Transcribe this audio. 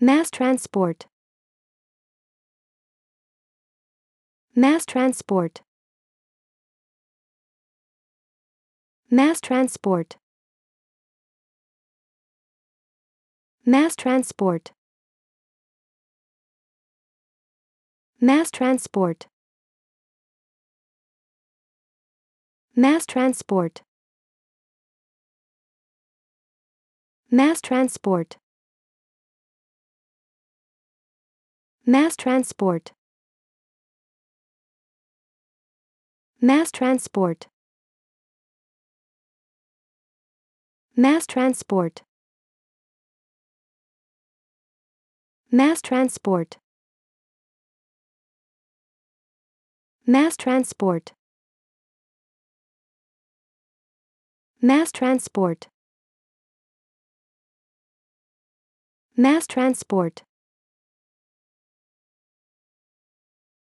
Mass transport. Mass transport. Mass transport. Mass transport. Mass transport. Mass transport. Mass transport. Mass transport. Mass transport. Mass transport. Mass transport. Mass transport. Mass transport. Mass transport.